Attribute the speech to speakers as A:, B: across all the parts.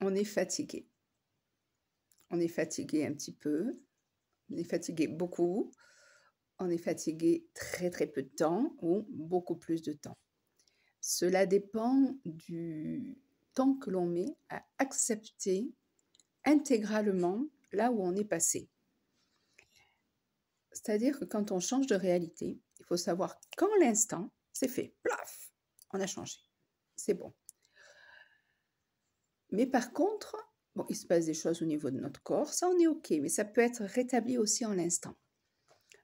A: on est fatigué. On est fatigué un petit peu, on est fatigué beaucoup, on est fatigué très très peu de temps ou beaucoup plus de temps. Cela dépend du temps que l'on met à accepter intégralement là où on est passé. C'est-à-dire que quand on change de réalité, il faut savoir quand l'instant, c'est fait. Plaf On a changé. C'est bon. Mais par contre, bon, il se passe des choses au niveau de notre corps, ça on est OK, mais ça peut être rétabli aussi en l'instant.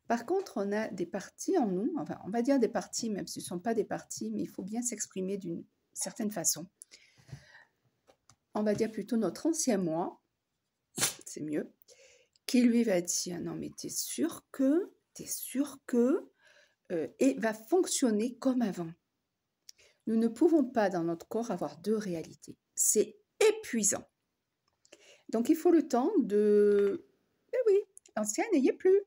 A: Par contre, on a des parties en nous, enfin, on va dire des parties, même si ce ne sont pas des parties, mais il faut bien s'exprimer d'une certaine façon. On va dire plutôt notre ancien moi, c'est mieux, qui lui va dire Non, mais t'es sûr que, t'es sûr que, euh, et va fonctionner comme avant. Nous ne pouvons pas dans notre corps avoir deux réalités. C'est épuisant. Donc il faut le temps de... Ben oui, ancien, n'ayez plus.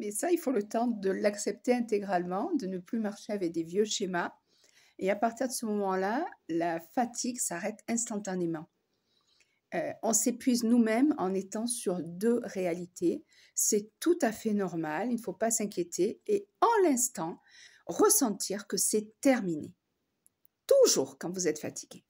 A: Mais ça, il faut le temps de l'accepter intégralement, de ne plus marcher avec des vieux schémas. Et à partir de ce moment-là, la fatigue s'arrête instantanément. Euh, on s'épuise nous-mêmes en étant sur deux réalités. C'est tout à fait normal, il ne faut pas s'inquiéter et en l'instant, ressentir que c'est terminé. Toujours quand vous êtes fatigué.